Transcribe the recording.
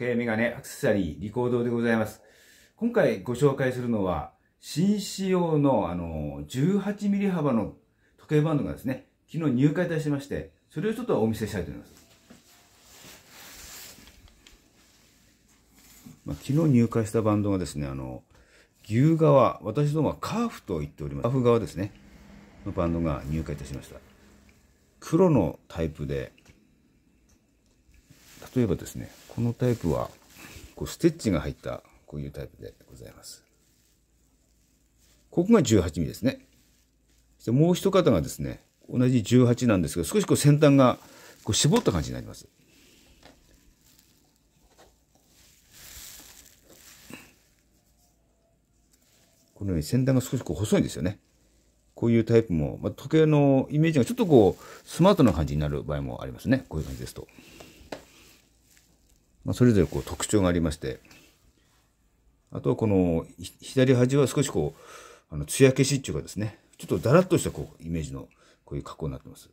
計、メガネ、アクセサリー、リコードでございます。今回ご紹介するのは、新仕様のあの、18ミリ幅の時計バンドがですね、昨日入会いたしまして、それをちょっとお見せしたいと思います。まあ、昨日入会したバンドがですね、あの、牛革、私どもはカーフと言っております。カーフ側ですね、のバンドが入会いたしました。黒のタイプで、例えばですね、このタイプは、こうステッチが入ったこういうタイプでございます。ここが1 8ミリですね。そしてもう一方がですね、同じ18なんですけど、少しこう先端がこう絞った感じになります。このように先端が少しこう細いんですよね。こういうタイプも、まあ、時計のイメージがちょっとこう、スマートな感じになる場合もありますね。こういう感じですと。まあ、それぞれこう特徴がありましてあとはこの左端は少しこうあの艶消しっていうかですねちょっとだらっとしたこうイメージのこういう格好になってます。